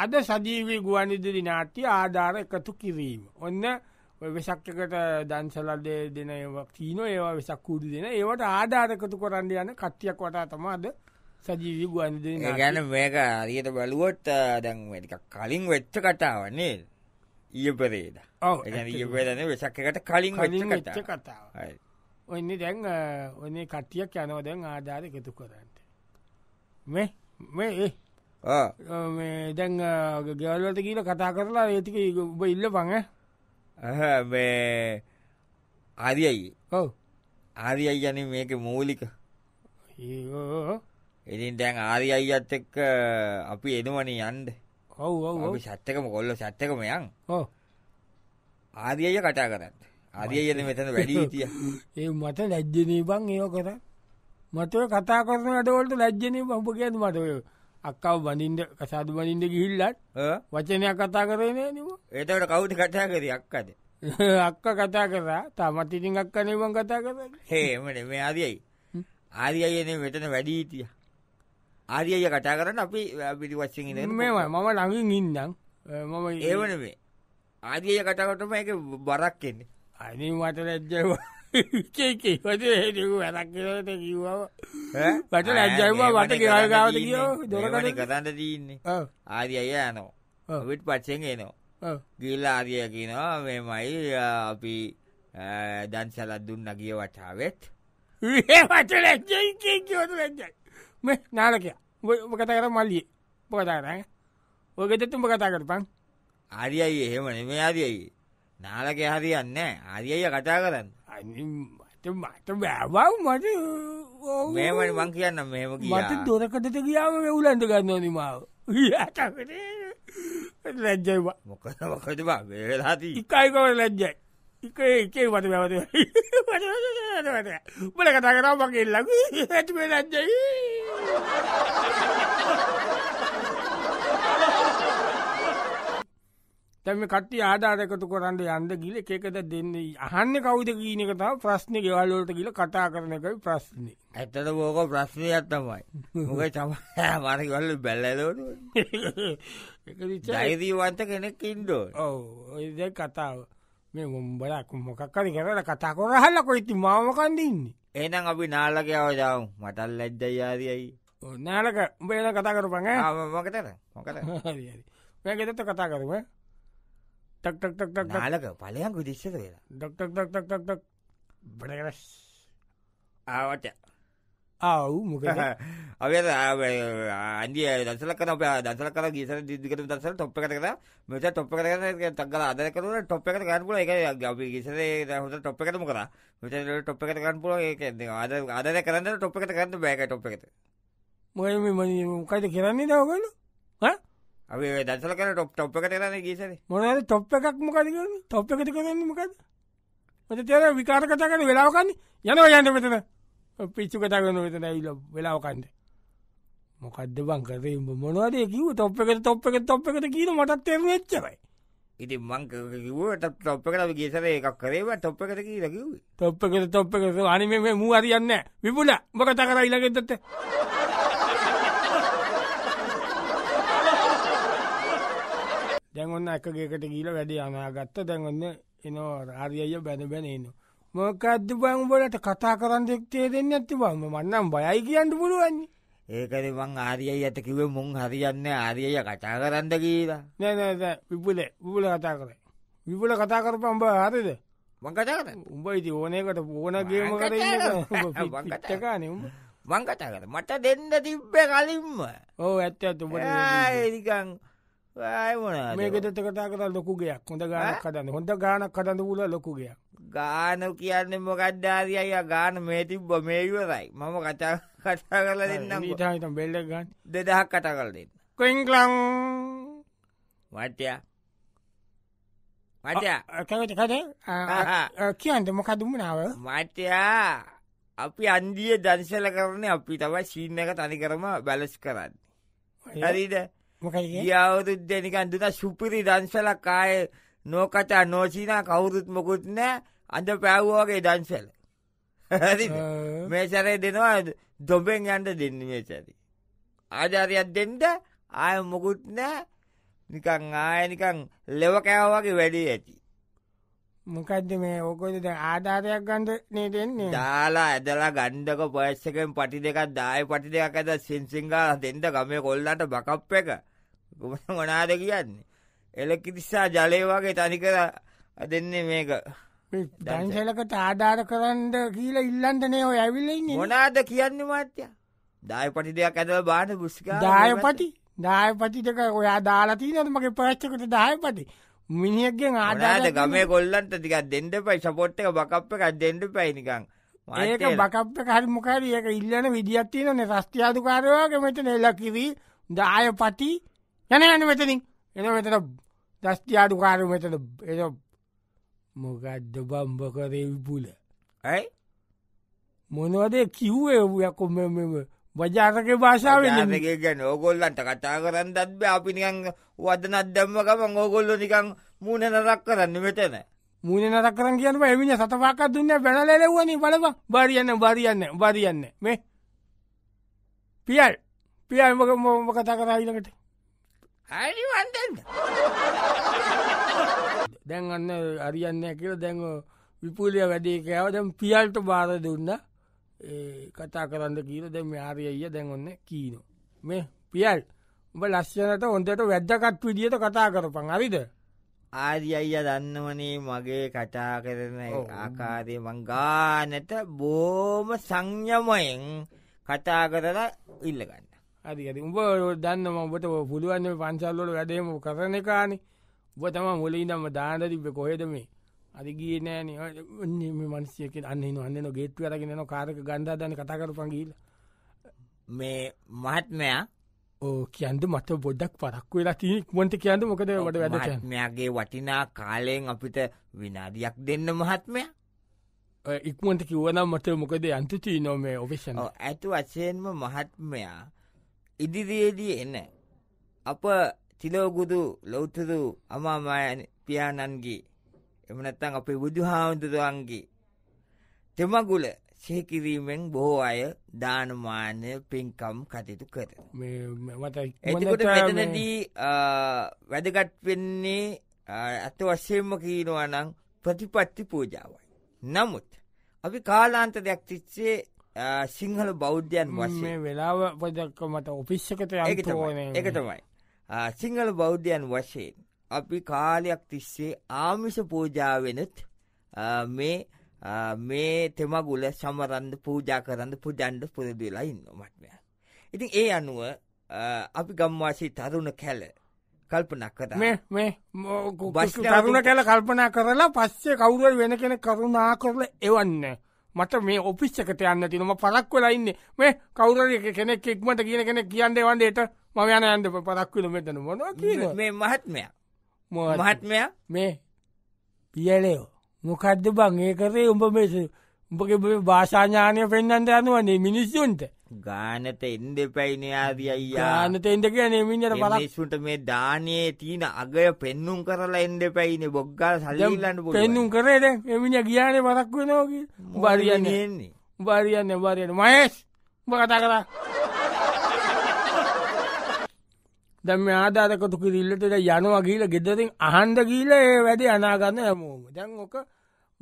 අද සජීවී ගුවනිදිරි නාට්‍ය ආධාර එකතු කිරීම. ඔන්න වෙසක්කට දන්සලද දෙන තීන ඒවා වෙසක් කූඩි දෙන ඒවට ආධාරකතු කරන්න යන කට්ටියක් වටා තම අද සජීවී ගුවන්දිරි ගැන මේක අරියට බලුවොත් දැන් වැඩික් කලින් වෙච්ච කතාවන්නේ ඊපරේද ඒදන වෙසක්කට කලින් වෙච්ච කතාව ඔන්න දැන් ඔන්නේ කට්ටියක් යනව දැන් ආධාර එකතු කරන්න මේ මේ ඒ මේ දැන් ගෙවල්ලට කියල කතා කරලා ඒතික ඔබ ඉල්ල පඟ අරියයි ඔව ආරියයි යන මේක මූලික එතින් දැන් ආරි අයියත් එක්ක අපි එනුවන යන්ද ඔව සත්තකම කොල්ල සත්තකම යන් ඕ ආදිය කටා කරන්න ආදියන මෙතන වැඩි හිටිය ඒ මට ලැජ්ජනී බං ඒෝ කර මතව කතා කරන අඩවලට ලැජ්ජනී පම්ප කියන්න මටය අක්කව බඳින්ට කසාදු බලින්ට ගිහිල්ලත් වචනයක් කතා කරේ නෑ නිම ඒතකට කවුද කතා කර අක්කද අක්ක කතා කරා තමත්තිතින් අක්කනවන් කතා කර හේමට මේ ආදියයි ආරි අයන වෙතන වැඩීතිය ආරි අය කටා කරන්න අපි පිටි වච්චෙන් මේ මම ළඟින් ඉන්නම් මම ඒවන මේ ආදිය කටකටම එක බරක් එන්නේ අනි මට ලැජ්ජවා කේකේ වද හේටකු වැදක් කියලට කිව්වා වට ලැජ්ජයිවා වට ගෙවල් ගාවත කියෝ දොරකට කතන්ට දීන්නේ ආදි අය යනෝ විට් පච්චෙන් එනවා ගිල්ල ආදිය කියනවා මෙමයි අපි දන් සලත් දුන්න ගිය වටාවෙත් වට ලැජ්ජයි කේකවතු ලැජ්ජයි මේ නාලකයා කතා කර මල්ලිය පොකතාරන්න ඔගෙතතුම කතා කරපං ආරියයි එහෙමන මේ ආදියයි නාලක හරියන්න ආරියය කතා කරන්න අනේ මට මට බෑවව් මට මේම මං කියන්න මෙම මට දොරකටට ගියාම වෙවුලන්ට ගන්න නිමාව ලැජ්ජයිවා මොක මොකද වේලාති එකයිකව ලැජ්ජයි එක එකේ වට බැවත බල කතා කරාව මගේ ලඟ ඇටමේ ලැජ්ජයි තැම කට්ටි ආධාරකතු කරන්න යන්න ගිල එකකද දෙන්න අහන්න කවුද කීනකතා ප්‍රශ්න ගෙවල්ලෝට ගිල කතා කරනකයි ප්‍රශ්නේ. ඇත්තට බෝක ප්‍රශ්නයක් තමයි මොක තම වරගල්ල බැල්ලලෝට ජයිදීවන්ත කෙනෙක් ඉන්ඩෝ ඔව ඔයිද කතාව මේ උම්බලක් මොකක්කරි කරට කතා කොරහල්ලකො ඉති මාමකන්දන්නේ. ඒනම් අපි නාලකයාවදාව මටල් ලැද්දයාදයයි. නාලක උඹේල කතා කරපඟ මකතර මොකත පැගෙතත කතා කරම. ටක් ටක් ටක් නාලක පලයන් විදිශ්ෂක වෙලා ඩොක්ටක් ඩක් ටක් ටක් බඩගරස් ආවට ආව් මොක අව අන්දිය දසල කන අප දසල කර ගීසර දිදිකට දසල ටොප් එකට කර මෙත ටොප් එකට කර තක්කලා අදර කරන ටොප් එකට ගන්න පුළුවන් ඒක අපි ගීසරේ හොඳ ටොප් එකටම කරා මෙත ටොප් එකට ගන්න පුළුවන් ඒක අද අදර කරන්න ටොප් එකට ගන්න බෑ ඒක ටොප් එකට මොකද මේ මොකද කරන්නේ දවගන්න හා අේ දසල කර ටොප් ටොප් එකට කරන්න ගේසර මොනද තොප් එකක් මොකද තොප් එකට කරන්න මොකද මත තර විකාර කතා කර වෙලාවකන්නේ යනවා යන්න මෙතන පිච්චු කතා කරන වෙතන ඇවිල වෙලාවකන්ද මොකක්ද බං කරේ මොනවද කිව තොප් එකට තොප් එක තොප් එකට කියන මටත් තේරු වෙච්චරයි ඉති මංක කිවට තොප් එකට ගේසර එකක් කරේව තොප් එකට කිය කිව තොප් එකට තොප් එක අනිමේ මූ අරියන්න විපුල මොකතා කර ඉලගෙත්තත්. දැන් ඔන්න එක ගෙකට ගීල වැඩි අනාගත්ත දැන් ඔන්න එනවා ආරිය බැන බැනේනවා. මොකක්ද බං උඹලට කතා කරන්න එක්තේ දෙන්න ඇති බම මන්නම් බයයි කියන්න පුළුවන්නේ ඒකන බං ආරියයි ඇත කිවේ මුන් හරියන්න ආරියය කතා කරන්න කියලා නෑනද විපුල විපුල කතා කර විපුල කතා කරප උඹ හරිද මංකතාර උඹ ඉති ඕනකට ඕනගේම කර ටකාන උඹ මං කතා කර මට දෙන්න තිබ්බ කලින්ම ඕ ඇත්ත ඇතු ඒකං මේ ගෙත කතා කර ලොකුගේයක් හොඳ ගානක් කදන්න හොඳ ගානක් කදන්න පුල ලොකුගේයක් ගාන කියන්න මොකඩ්ඩාරිය අය ගාන මේ තිබ්බ මේවරයි මම කතා කටා කරල දෙන්න ඊටහිත බෙල්ල ගන්න දෙදහක් කටා කල දෙන්න කොයිංගලං වටයා මටයාට කද කියන්ට මොකදුමනාව මටයා අපි අන්දිය දංශල කරන අපි තවයි සීන්න එක තනි කරම බැලස් කරන්න හරිද යවුරුද්ද නිකන් දුන සුපිරි දන්සලක් ආය නෝකතා නෝචීනා කවුරුත් මොකුත් නෑ අඳ පැව්වාගේ දන්සල මේචරේ දෙනවා දොබෙන් යන්ට දෙන්න මේචරි. ආජාරයක් දෙන්ට ආය මොකුත් නෑ නිකං ආයනිකං ලෙව කෑවගේ වැඩේ ඇති. මොකක්ද මේ ඕකොද ආධාරයක් ගන්ඩ නේ දෙන්නේ දාලා ඇදලා ගණ්ඩක පොයස්සකෙන් පටි දෙකක් දාය පටි දෙයක් ඇද සිංසිංගා දෙන්ට ගමේ කොල්ලට බකප් එක මොනාද කියන්නේ. එලකිතිස්සා ජලය වගේ තනිකර දෙන්නේ මේක. දංශලකට ආධාර කරන්න කියලා ඉල්ලන්ටනේ ඔය ඇවිල්ලඉන්නේ මොනාද කියන්න මාත්‍ය දායපටි දෙයක් ඇදව බාන පුෂ්කා දායපති දායපතිටක ඔයා දාලාතිීනද මගේ පරච්චකට දායපති මිනිියගෙන් ආදාද ගමේ කොල්ලන්ට තික දෙන්නඩ පයි සපොට්ක බකප්ප එකක් දෙන්නඩ පැයිනිකං ඒක බකප්ප කරමකර ඒක ඉල්ලන විදිියත්තියන රස්තියාදුකාරයවාගේ මෙට නෙල්ලකිවී දායපතිී යන යන්න මෙතනින් එන මෙතන දස්තියාඩු කාරු මෙතන එ මොකක්ද බම්බ කරේ විපුල ඇයි මොනවදේ කිව්වේ ඔබයක්කොම බජාතක භාෂාවෙන් ගැන ඕගොල්ලන්ට කතා කරන්න දත්බ අපිනිකං වද නද්දම්ම ගමන් ඕගොල්ලො නිකං මූුණ නරක් කරන්න මෙතන මූුණ නරක් කරන්න කියන්න එමින සතපාක් දුන්න බැනලෙවනි බලව බරියන්න බරියන්න බරියන්න මේ පියල් පියල් මොක මොම කතා කරාවිලකට හරිවන්දන්න දැන් අන්න අරියන්න කියල දැන් විපුලිය වැඩේ කෑව දැම් පියල්ට බාර දුන්න කතා කරන්න කියීල දැම ආරයය දැන් ඔන්න කීනෝ මේ පියල් උඹ ලස්සනට හොන්දට වැද්දකත් විදිියට කතා කරපං අරිද ආදි අයිය දන්නවනේ මගේ කතා කරන ආකාරය මංගානට බෝම සංයමයෙන් කතා කරලා ඉල්ලගන්න හරි හරි උඹ දන්න ඔබට පුළුවන් පන්සල්ලොට වැඩේම කරන කානේ උඹ තම මුලින්දම දානතිබ කොහෙද මේ අරි ගිය නෑන මනසියක අන්න අන්න ගේට්ව අරගෙන න කාරක ගන්ඩා දන්න කතාකර පංගීල මේ මහත්මයා ඕ කියන්ද මට බොඩ්ඩක් පරක් වෙලා තිීක්මොට කියන්න මොකද වට වැඩ මෙයාගේ වටිනා කාලයෙන් අපිට විනාඩියක් දෙන්න මහත්මයා ඉක්මට කිවනම් මට මොකද අන්තතිී නොමේ ඔපේෂන ඇතු වශයෙන්ම මහත්මයා ඉදිරියේදී එන අප තිලෝගුදු ලෞතුරු අමාමායන පියාණන්ගේ එමනැත්තන් අපේ බුදු හාමුදුරුවන්ගේ තෙමගුල සේකිරීමෙන් බොහෝ අය දානමානය පින්කම් කටයුතු කර එකට වැතනදී වැදගත් වෙන්නේ ඇත වශයෙන්ම කියීනවනං ප්‍රතිපත්ති පූජාවයි. නමුත් අපි කාලාන්ත දෙයක් තිච්චේ සිංහල බෞද්ධයන් වශය වෙලාව පදක්ක මට ඔපිස්සකට යගතමන එකතමයි සිංහල බෞද්ධයන් වශයෙන් අපි කාලයක් තිස්සේ ආමිස පූජාවෙනත් මේ මේ තෙමගුල සමරන්ද පූජා කරන්න පුජන්ඩ පුරදු වෙලා ඉන්න මටමය. ඉතින් ඒ අනුව අපි ගම්වාසී තරුණ කැල කල්පන කර මේ තරුණ කැල කල්පනා කරලා පස්සේ කවුරල් වෙන කෙන කරුණා කරල එවන්න. මට මේ ඔපිස් එකට යන්න තිනම පරක් වෙලයින්න මේ කවුර කෙනෙක් එක්මට කියන කෙනෙ කියන්න වන්ඩට ම යන ඇන්ඩ පරක්විල මෙතන මොන මේ මහත්මය මහත්මය මේ පියලයෝ මොකද්ද බං ඒ කරේ උඹ මේ උඹගේ භාෂාඥානය පෙන්න්නට යනුවනේ මිනිස්සුන්ට ගානත එන්ද පැයින ආදී අයියා ගානත එන්ද කියන්නේ මිනිහට බලස්සුන්ට මේ දානයේ තියෙන අගය පෙන්눔 කරලා එන්ද පැයිනේ බොග්ගාල සල්ලිල්ලන්න පුළුවන් පෙන්눔 කරේ දැන් එමිණියා ගියානේ වරක් වෙනවා කි උඹ හරියන්නේ එන්නේ උඹ හරියන්නේ උඹ හරියන්නේ මහේෂ් උඹ කතා කරා දැන් මේ ආදාරකතු කිරිල්ලට යනවා ගිහලා ගෙදරින් අහන්න ගිහලා ඒ වැඩේ අනාගන්න හැමෝම දැන් ඔක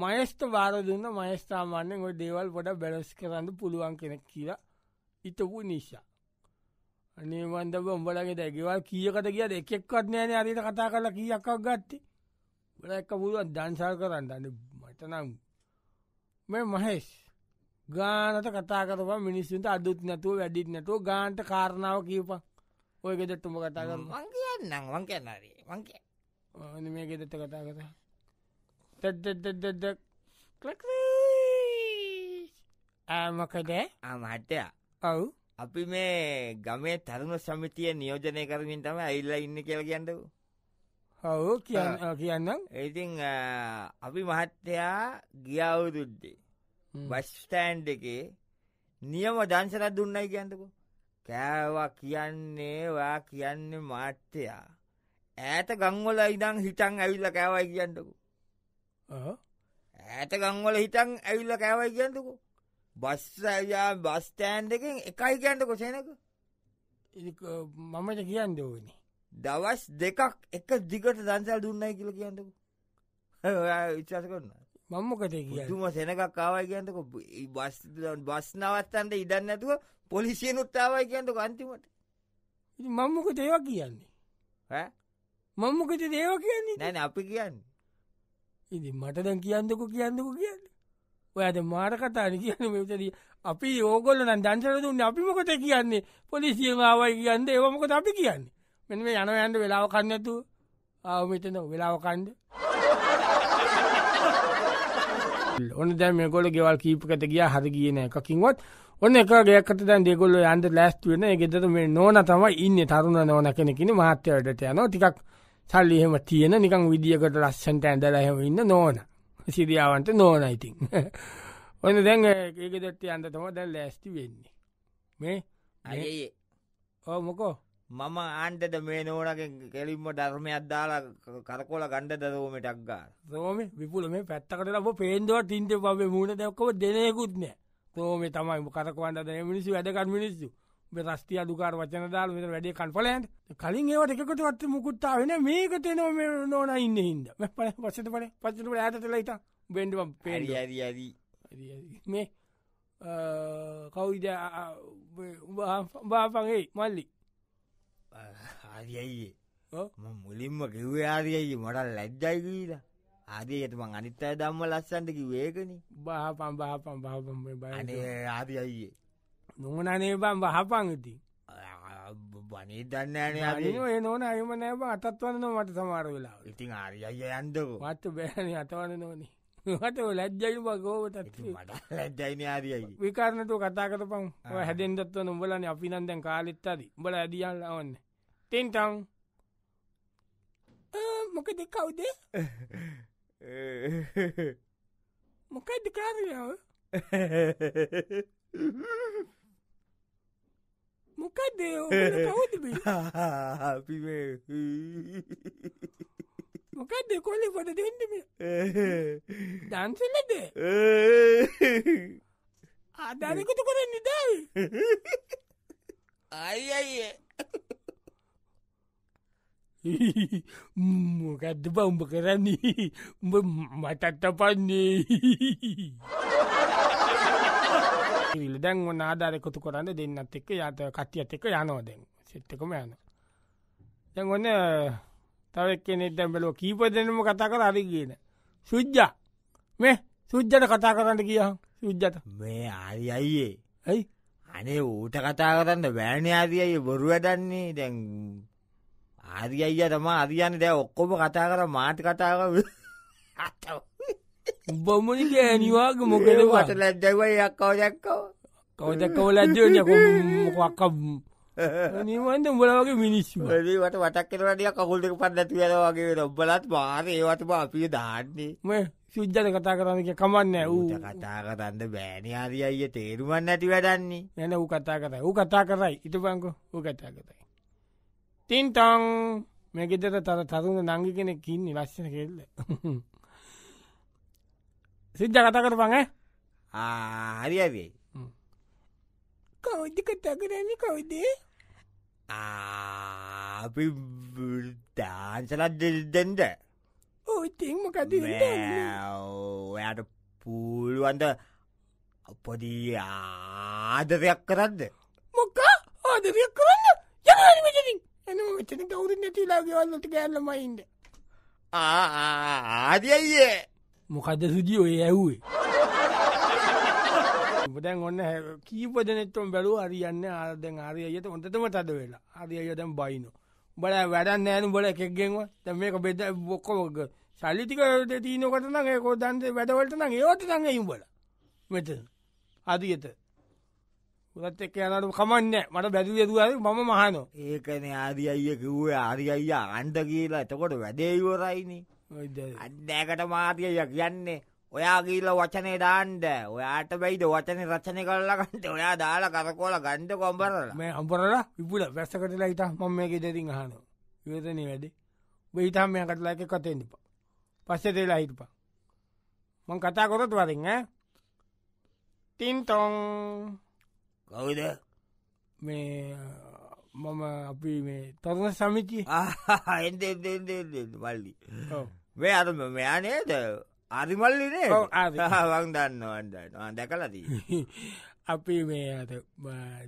මයස්ත වාරදුන්න මයස්ථාමාන්‍යෙන් ඔ දේවල් ගොඩ බැලස් කරන්න පුළුවන් කෙනෙක් කියලා ඉතපු නිසා. අනේවන්දව උඹලගේ දැගෙවල් කියකට කිය එකෙක්වත් නෑන අරිට කතා කල කියක්ක් ගත්තේ බල එක්ක පුළුවන් දන්සල් කරන්න මටනම් මේ මහෙස් ගානත කතාකරව මිනිස්සුන්ට අදුත් නැතුව වැඩිත් නැතුව ගාන්ට කාරණාව කියපා ඔය ගෙදටම කතා කර මං කියන්නම් වං කැනරේ වංක මේ ගෙදත කතා කතා ඇමකද ආමහට්ටයා ඔවු අපි මේ ගමේ තරුණ සමිතිය නියෝජනය කරමින් තම ඇල්ලා ඉන්න කියල කියන්නකු හවු කියන්න කියන්න ඉතින් අපි මහත්තයා ගියවුදුද්දේ බස්ටෑන්් එකේ නියම දංශරත් දුන්නයි කියන්නකු කෑවා කියන්නේ ඔයා කියන්නේ මාට්‍යයා ඇත ගංවල ඉදං හිටන් ඇවිල්ල කෑවයි කියන්නකු ඇත ගංවල හිටන් ඇවිල්ල කෑවයි කියන්නකු බස් ඇයා බස්ටෑන් දෙකින් එකයි කියන්නට කොසේනක මමට කියන්න ඕනේ දවස් දෙකක් එක දිගට දන්සල් දුන්නයි කියල කියන්නකු විශාස කරන්න මංමකට තුම සෙනකක් කාවයි කියන්නක බස් බස් නවත්තන්ට ඉඩන්න ඇතුව පොලිසිය නුත්තාවයි කියන්නක අන්තිමට මංමක දේවා කියන්නේ මංමකට දේවා කියන්නේ නැන අපි කියන්නේ ඉදි මටදැන් කියන්නකු කියන්නකු කියන්න ඔයද මාර කතාන කියන්න මෙතදී අපි ඕගොල්ලන දංශර දුන්න අපිමකොට කියන්නේ පොලිසියමාවයි කියන්න ඒවමකොත අපි කියන්නේ මෙ මේ යන යන්ට වෙලාව කන්නතු ආව මෙතන වෙලාව කන්ඩ ඔන්න දැම ගොල ගෙවල් කීපකට ගිය හරි කියන එකකින්වත් ඔන්න එක ගේකට දැන් දෙගොල්ල යන්ට ලැස්ට වෙන ගෙදර මේ නෝන තමයි ඉන්න තරුණ නෝන කෙනෙකින මාත්‍යවටට යන ටිකක් සල්ලි එහෙම තියෙන නිකං විදිියකට ලස්සන්ට ඇඳලා එහෙම ඉන්න නෝන සිරියාවන්ට නෝන ඉතින් ඔන්න දැන් ඒක දෙත්ති අන්තතම දැන් ලෑස්ති වෙන්නේ මේ අයේ ඕ මොකෝ මම ආන්ටට මේ නෝනක කෙලින්ම ධර්මය අද්දාලා කරකොල ගණ්ඩ දරෝමටක් ගා රෝම විපුල මේ පැත්තකට ලබ පේන්දව තින්ට පබේ මූුණ දැක්කව දෙනයකුත්නෑ තෝම තමයි කරකවන්ට මිනිස්සු වැඩකන් මිනිස්සු රස්තිය අඩුකාර වචන දාල මෙත වැඩේ කල්පලයන් කලින් ඒවට එකකට වත් මුකුත්තාාවෙන මේක තෙනව නොන ඉන්න හින්ද පල පසට පල පචට ඇතලයිත බෙන්ඩුවම් පෙරි ඇරි ඇරී මේ කවුද බාපගේ මල්ලි ආරියයියේ මුලින්ම කිව්ව ආරියයි මට ලැජ්ජයි කියලා ආදයට මං අනිත්තය දම්ම ලස්සන්ට කිව්වේකන බාපම් බාපම් බාපම් බ ආරියයියේ නොමනනේ බම් වහපන් ඉතින් බනේ දන්නන ඒ නොන අයම නෑබ අතත්වන්න මට සමාර වෙලා ඉතින් ආරි අය යන්දක මත්ත බෑන අතවන්න නොනේ මට ලැජ්ජයි බගෝවට මට ලැජ්ජයින ආරියයි විකාරණතු කතාකත පං හැදෙන්දත්ව නොඹලන අපි නන්දැන් කාලෙත්තද බල ඇදියල්ල ඔන්න තෙන්ටං මොකද කවුද මොකයිද කාරයාව Cadê? O Caúde, bicho. Primeiro. මොකක්ද කොල්ලෙ ගොඩ දෙන්නම දන්සලද ආධානකුතු කරන්න නිදාව අයි අයිය මොකක්ද බ උඹ කරන්නේ උඹ මටත්ත පන්නේ විල් දැන් ඔන්න ආධාරයකුතු කරන්න දෙන්නත් එක්ක යාත කට්ටියත් එක්ක යනෝදෙන් සිත්තකම යන දැන් ඔන්න තව කෙනෙක් දැන් බලෝ කීප දෙනම කතා කර අරි කියන සුද්ජ මේ සුද්ජට කතා කරන්න කියා සුද්ජට මේ ආරි අයියේ ඇයි අනේ ඌට කතා කරන්න බෑන ආරියය බොරු වැඩන්නේ දැන් ආරිය අයිය තම අරියන්න දැ ඔක්කොම කතා කර මාට කතාකර අත්තව බොමනි ගෑනිවාග මොකද වට ලැද්දව යක්කව දැක්කව කවදකව ලැද්දෝජක මොකක්කම් නිවන්ද උඹලවගේ මිනිස්සු වට වටක් කරටිය කකුල්ට පත් ඇති වෙනවාගේ ඔබලත් බාර ඒවට බාපිය දාන්නේ සුද්ජන කතා කරන්නක කමන්න ඌ කතා කරන්න බෑන හරි අයිය තේරුමන් ඇති වැඩන්නේ නැන ඌ කතා කරයි ඌ කතා කරයි ඉට පංකු ඌ කතා කරයි තින්ටං මෙගෙතර තර තරුණ නංගි කෙනෙ කින්නේ ලස්සන කෙල්ල සිද්ජ කතා කරපං හරි ඇවේ කෞද්දි කතා කරන්නේ කවුදේ අපි දාන්සලත් දෙදෙන්ද ඕතිං මොකද ඔයාට පුළුවන්ද අපොදී ආදරයක් කරන්න මොක්කා ආදරයක් කරන්න යනමටින් එනමචන කවුරු නැතිලාගේ වන්නට ගෑල්ලමයින්ද ආදියයියේ මොකද සුජි ඔය ඇව්වේ. බදැන් ඔන්න කීප දෙනෙත්තුම් බැලූ හරියන්න ආදැන් ආරයයට ඔොන්තම තද වෙලා අරියයටම් බයින. බල වැඩන්න ෑනු බල එකක්ගෙන්ව තැ මේක බෙද බොක්කොමොක්ග සල්ලිතික තිීන කටන ඒකෝ දන්සේ වැඩවලට නගේ ඒෝත නඟ ඉම්බල මෙත අදිගත. ගත් එක් යනට කමන්න මට බැති යතුද මම මහනෝ ඒකන ආදි අයිය කිව්වේ ආරි අයියා අන්ඩ කියලා එතකොට වැඩේවරයිනේ අත්දෑකට මාතිය කියන්නේ ඔයා ගීල වචනේ දාන්ඩ ඔයාට බයිද වචන රචනය කරලකට ඔයා දාලා කරකෝල ගන්ඩ කොම්බරල මේ අම්පරලා විපුල වැස්සකටලා ඉතා මම මේක දෙතින් හනු යතන වැඩි බහිතාම මේ කටලා එක කතෙන්ටිප පස්සෙ දෙලා හිටපා මං කතා කොරත් වරින් තින්තොන් කවුද මේ මම අපි මේ තරුණ සමිති වල්ලි මේ අර මෙයානේද අරිමල්ලිනේ ආවන් දන්නවන්ට දැකලදී අපි මේ අත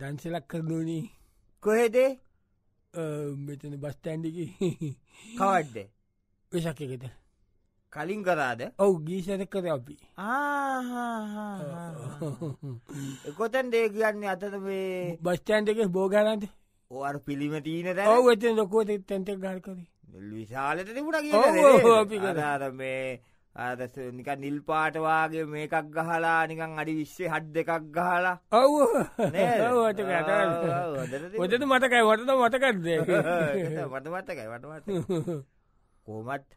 දන්සලක් කරනුණී කොහෙදේ මෙතන බස්ටන්ඩිකි කවඩ්ඩ වෙසක්කෙකෙත කලින් කරාද ඔවු ගීසන කර අපි කොතන් දේ කියන්නේ අතට මේ බස්ටන්ඩ එක බෝගාලන්ට ඕර පිළිම තිීන ත ඔව එත ලොකෝත තැන්ත ගල් කර විශාලට තිබුණ කිය මේ අද නික නිල් පාටවාගේ මේකක් ගහලා නිකන් අඩි විශ්වේ හඩ් දෙකක් ගහලා ඔව් ඔොදට මටකයි වටත මටකක්ද වට මටකයි වටවට කෝමට්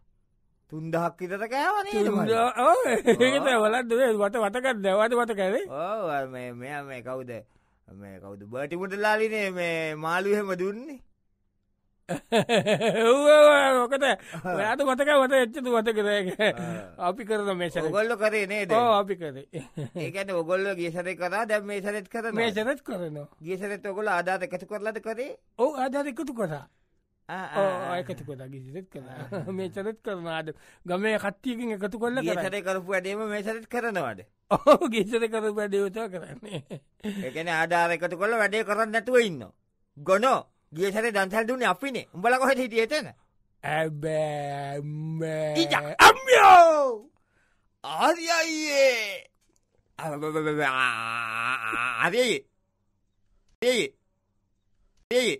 තුන්දහක් විතට කෑවන ඒත වලත් වට වටකත් දැවට වටකරේ ඕ මෙ මෙ කවුද මේ කවුද බටිමුටලාලිනේ මේ මාළුහෙම දුන්නේ ඕකට ඔයාට මතක මට එච්චතු මතකරක අපි කරන මේෂ ගොල්ල කරේ නේද අපි කරේ ඒකන ඔගොල්ල ගේසරය කරා දැම් මේසරත් කර මේසරත් කරනවා ගේසරත් ඔගොල ආධාත එකතු කරලද කරේ ඕ ආධාත එකතු කරා ඒකතු කොට කිසිරත් කළ මේචරත් කරනවාද ගමේ කට්ටියකින් එකතු කොල්ල ගසර කරපු ඇඩීම මේසරත් කරනවාද ඔහු ගිසර කරපු වැඩියෝතා කරන්නේ එකන ආඩාර එකතු කොල්ල වැඩේ කරන්න නැතුව ඉන්න ගොනෝ ගියසර දන්සල් දුන්න අපිනේ උඹල කොහෙට හිටියතන ඇබෑ අම්යෝ ආරියයියේ අරයේ ඒ ඒ